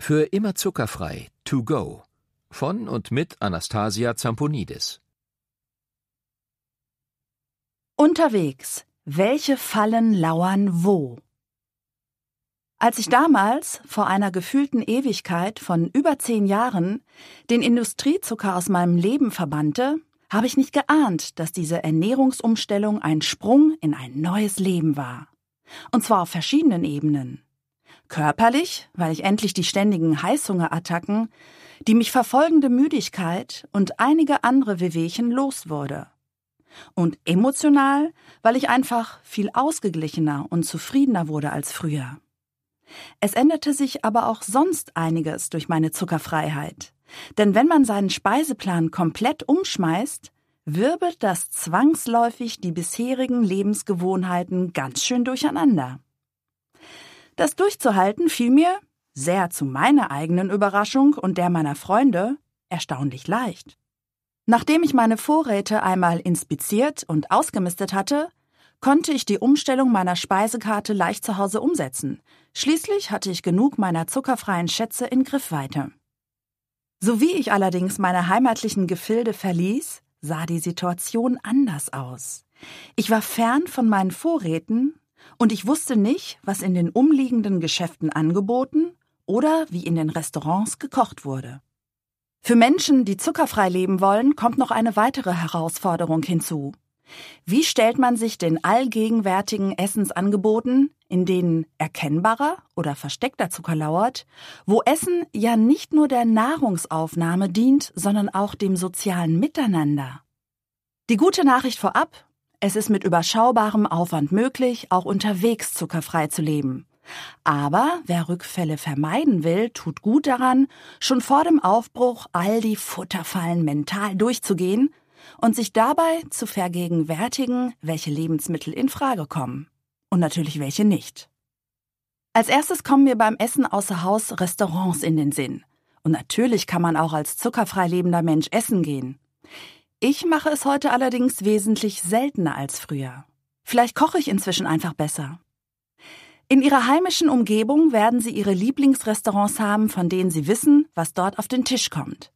Für immer zuckerfrei, to go. Von und mit Anastasia Zamponidis. Unterwegs. Welche Fallen lauern wo? Als ich damals, vor einer gefühlten Ewigkeit von über zehn Jahren, den Industriezucker aus meinem Leben verbannte, habe ich nicht geahnt, dass diese Ernährungsumstellung ein Sprung in ein neues Leben war. Und zwar auf verschiedenen Ebenen körperlich, weil ich endlich die ständigen Heißhungerattacken, die mich verfolgende Müdigkeit und einige andere Wehwehchen los wurde. Und emotional, weil ich einfach viel ausgeglichener und zufriedener wurde als früher. Es änderte sich aber auch sonst einiges durch meine Zuckerfreiheit. Denn wenn man seinen Speiseplan komplett umschmeißt, wirbelt das zwangsläufig die bisherigen Lebensgewohnheiten ganz schön durcheinander. Das durchzuhalten fiel mir, sehr zu meiner eigenen Überraschung und der meiner Freunde, erstaunlich leicht. Nachdem ich meine Vorräte einmal inspiziert und ausgemistet hatte, konnte ich die Umstellung meiner Speisekarte leicht zu Hause umsetzen. Schließlich hatte ich genug meiner zuckerfreien Schätze in Griffweite. Sowie ich allerdings meine heimatlichen Gefilde verließ, sah die Situation anders aus. Ich war fern von meinen Vorräten und ich wusste nicht, was in den umliegenden Geschäften angeboten oder wie in den Restaurants gekocht wurde. Für Menschen, die zuckerfrei leben wollen, kommt noch eine weitere Herausforderung hinzu. Wie stellt man sich den allgegenwärtigen Essensangeboten, in denen erkennbarer oder versteckter Zucker lauert, wo Essen ja nicht nur der Nahrungsaufnahme dient, sondern auch dem sozialen Miteinander? Die gute Nachricht vorab, es ist mit überschaubarem Aufwand möglich, auch unterwegs zuckerfrei zu leben. Aber wer Rückfälle vermeiden will, tut gut daran, schon vor dem Aufbruch all die Futterfallen mental durchzugehen und sich dabei zu vergegenwärtigen, welche Lebensmittel in Frage kommen und natürlich welche nicht. Als erstes kommen mir beim Essen außer Haus Restaurants in den Sinn. Und natürlich kann man auch als zuckerfrei lebender Mensch essen gehen. Ich mache es heute allerdings wesentlich seltener als früher. Vielleicht koche ich inzwischen einfach besser. In ihrer heimischen Umgebung werden sie ihre Lieblingsrestaurants haben, von denen sie wissen, was dort auf den Tisch kommt.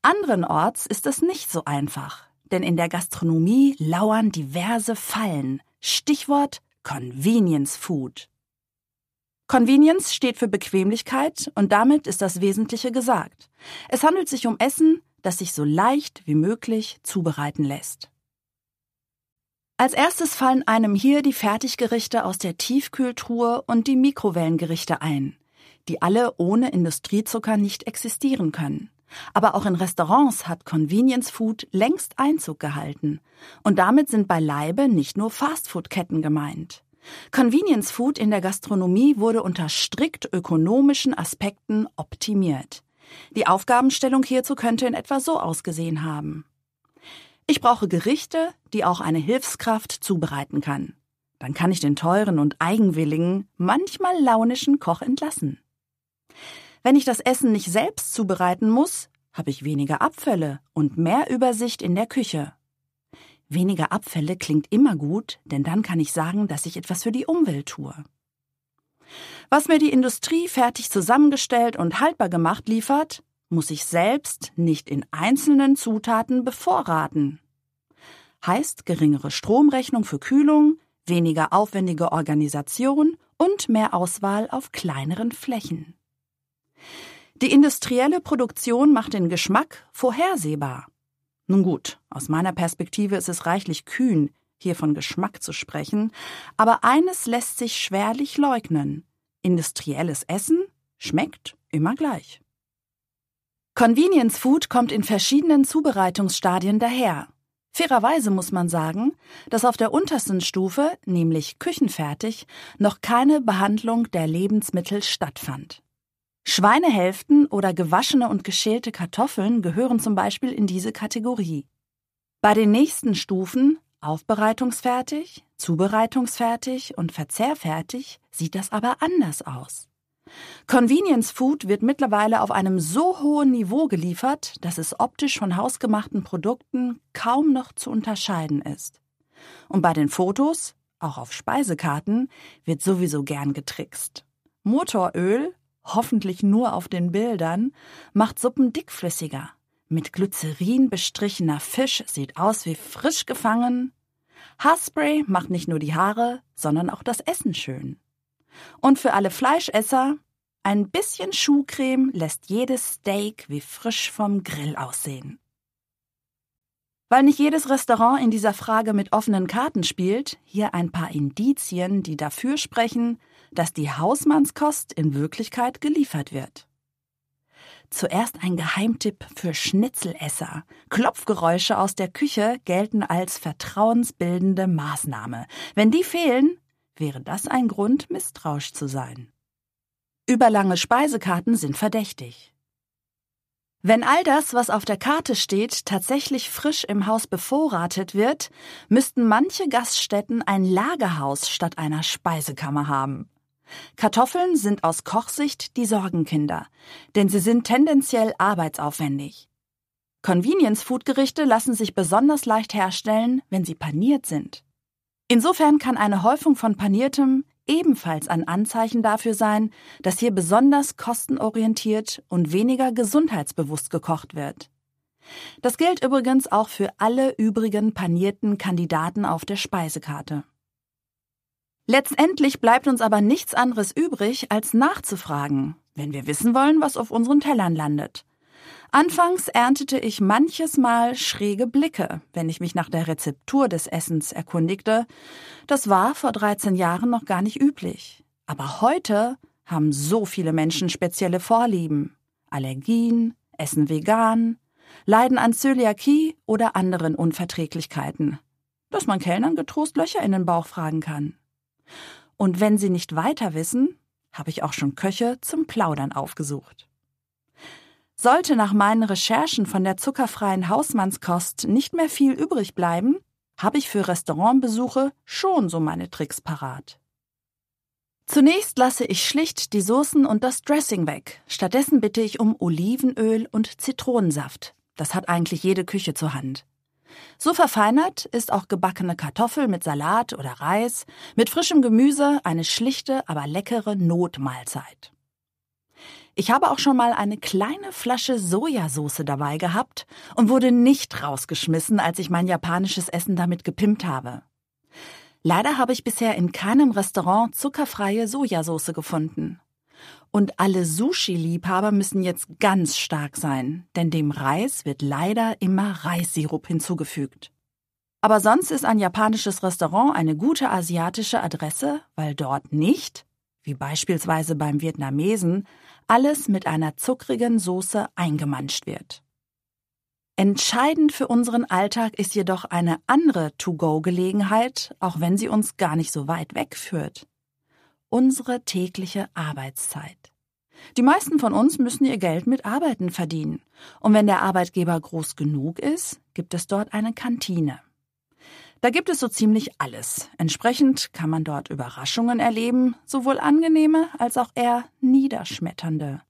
Anderenorts ist es nicht so einfach, denn in der Gastronomie lauern diverse Fallen. Stichwort Convenience Food. Convenience steht für Bequemlichkeit und damit ist das Wesentliche gesagt. Es handelt sich um Essen, das sich so leicht wie möglich zubereiten lässt. Als erstes fallen einem hier die Fertiggerichte aus der Tiefkühltruhe und die Mikrowellengerichte ein, die alle ohne Industriezucker nicht existieren können. Aber auch in Restaurants hat Convenience Food längst Einzug gehalten. Und damit sind beileibe nicht nur Fastfood-Ketten gemeint. Convenience Food in der Gastronomie wurde unter strikt ökonomischen Aspekten optimiert. Die Aufgabenstellung hierzu könnte in etwa so ausgesehen haben. Ich brauche Gerichte, die auch eine Hilfskraft zubereiten kann. Dann kann ich den teuren und eigenwilligen, manchmal launischen Koch entlassen. Wenn ich das Essen nicht selbst zubereiten muss, habe ich weniger Abfälle und mehr Übersicht in der Küche. Weniger Abfälle klingt immer gut, denn dann kann ich sagen, dass ich etwas für die Umwelt tue. Was mir die Industrie fertig zusammengestellt und haltbar gemacht liefert, muss ich selbst nicht in einzelnen Zutaten bevorraten. Heißt geringere Stromrechnung für Kühlung, weniger aufwendige Organisation und mehr Auswahl auf kleineren Flächen. Die industrielle Produktion macht den Geschmack vorhersehbar. Nun gut, aus meiner Perspektive ist es reichlich kühn, hier von Geschmack zu sprechen, aber eines lässt sich schwerlich leugnen. Industrielles Essen schmeckt immer gleich. Convenience Food kommt in verschiedenen Zubereitungsstadien daher. Fairerweise muss man sagen, dass auf der untersten Stufe, nämlich küchenfertig, noch keine Behandlung der Lebensmittel stattfand. Schweinehälften oder gewaschene und geschälte Kartoffeln gehören zum Beispiel in diese Kategorie. Bei den nächsten Stufen Aufbereitungsfertig, zubereitungsfertig und verzehrfertig sieht das aber anders aus. Convenience Food wird mittlerweile auf einem so hohen Niveau geliefert, dass es optisch von hausgemachten Produkten kaum noch zu unterscheiden ist. Und bei den Fotos, auch auf Speisekarten, wird sowieso gern getrickst. Motoröl, hoffentlich nur auf den Bildern, macht Suppen dickflüssiger, mit Glycerin bestrichener Fisch sieht aus wie frisch gefangen. Haarspray macht nicht nur die Haare, sondern auch das Essen schön. Und für alle Fleischesser, ein bisschen Schuhcreme lässt jedes Steak wie frisch vom Grill aussehen. Weil nicht jedes Restaurant in dieser Frage mit offenen Karten spielt, hier ein paar Indizien, die dafür sprechen, dass die Hausmannskost in Wirklichkeit geliefert wird. Zuerst ein Geheimtipp für Schnitzelesser. Klopfgeräusche aus der Küche gelten als vertrauensbildende Maßnahme. Wenn die fehlen, wäre das ein Grund, misstrauisch zu sein. Überlange Speisekarten sind verdächtig. Wenn all das, was auf der Karte steht, tatsächlich frisch im Haus bevorratet wird, müssten manche Gaststätten ein Lagerhaus statt einer Speisekammer haben. Kartoffeln sind aus Kochsicht die Sorgenkinder, denn sie sind tendenziell arbeitsaufwendig. Convenience-Food-Gerichte lassen sich besonders leicht herstellen, wenn sie paniert sind. Insofern kann eine Häufung von paniertem ebenfalls ein Anzeichen dafür sein, dass hier besonders kostenorientiert und weniger gesundheitsbewusst gekocht wird. Das gilt übrigens auch für alle übrigen panierten Kandidaten auf der Speisekarte. Letztendlich bleibt uns aber nichts anderes übrig, als nachzufragen, wenn wir wissen wollen, was auf unseren Tellern landet. Anfangs erntete ich manches Mal schräge Blicke, wenn ich mich nach der Rezeptur des Essens erkundigte. Das war vor 13 Jahren noch gar nicht üblich. Aber heute haben so viele Menschen spezielle Vorlieben. Allergien, essen vegan, leiden an Zöliakie oder anderen Unverträglichkeiten. Dass man Kellnern getrost Löcher in den Bauch fragen kann. Und wenn Sie nicht weiter wissen, habe ich auch schon Köche zum Plaudern aufgesucht. Sollte nach meinen Recherchen von der zuckerfreien Hausmannskost nicht mehr viel übrig bleiben, habe ich für Restaurantbesuche schon so meine Tricks parat. Zunächst lasse ich schlicht die Soßen und das Dressing weg. Stattdessen bitte ich um Olivenöl und Zitronensaft. Das hat eigentlich jede Küche zur Hand. So verfeinert ist auch gebackene Kartoffel mit Salat oder Reis, mit frischem Gemüse eine schlichte, aber leckere Notmahlzeit. Ich habe auch schon mal eine kleine Flasche Sojasauce dabei gehabt und wurde nicht rausgeschmissen, als ich mein japanisches Essen damit gepimpt habe. Leider habe ich bisher in keinem Restaurant zuckerfreie Sojasauce gefunden. Und alle Sushi-Liebhaber müssen jetzt ganz stark sein, denn dem Reis wird leider immer Reissirup hinzugefügt. Aber sonst ist ein japanisches Restaurant eine gute asiatische Adresse, weil dort nicht, wie beispielsweise beim Vietnamesen, alles mit einer zuckrigen Soße eingemanscht wird. Entscheidend für unseren Alltag ist jedoch eine andere To-Go-Gelegenheit, auch wenn sie uns gar nicht so weit wegführt unsere tägliche Arbeitszeit. Die meisten von uns müssen ihr Geld mit Arbeiten verdienen. Und wenn der Arbeitgeber groß genug ist, gibt es dort eine Kantine. Da gibt es so ziemlich alles. Entsprechend kann man dort Überraschungen erleben, sowohl angenehme als auch eher niederschmetternde.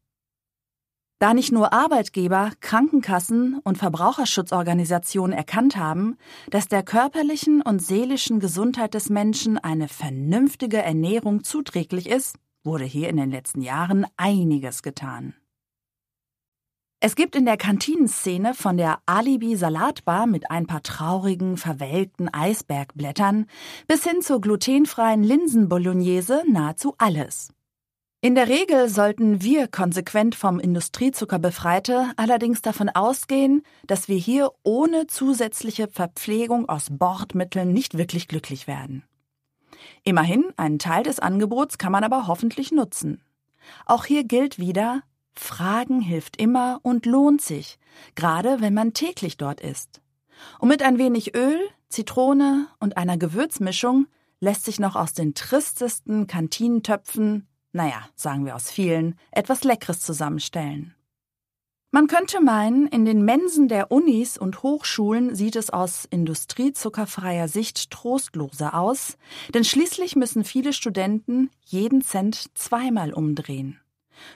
Da nicht nur Arbeitgeber, Krankenkassen und Verbraucherschutzorganisationen erkannt haben, dass der körperlichen und seelischen Gesundheit des Menschen eine vernünftige Ernährung zuträglich ist, wurde hier in den letzten Jahren einiges getan. Es gibt in der Kantinenszene von der Alibi-Salatbar mit ein paar traurigen, verwelkten Eisbergblättern bis hin zur glutenfreien Linsenbolognese nahezu alles. In der Regel sollten wir konsequent vom Industriezucker befreite allerdings davon ausgehen, dass wir hier ohne zusätzliche Verpflegung aus Bordmitteln nicht wirklich glücklich werden. Immerhin, einen Teil des Angebots kann man aber hoffentlich nutzen. Auch hier gilt wieder, Fragen hilft immer und lohnt sich, gerade wenn man täglich dort ist. Und mit ein wenig Öl, Zitrone und einer Gewürzmischung lässt sich noch aus den tristesten Kantinentöpfen naja, sagen wir aus vielen, etwas Leckeres zusammenstellen. Man könnte meinen, in den Mensen der Unis und Hochschulen sieht es aus industriezuckerfreier Sicht trostloser aus, denn schließlich müssen viele Studenten jeden Cent zweimal umdrehen.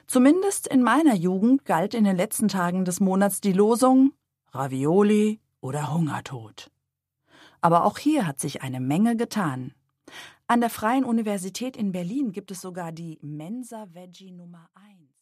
Zumindest in meiner Jugend galt in den letzten Tagen des Monats die Losung Ravioli oder Hungertod. Aber auch hier hat sich eine Menge getan. An der Freien Universität in Berlin gibt es sogar die Mensa Veggie Nummer 1.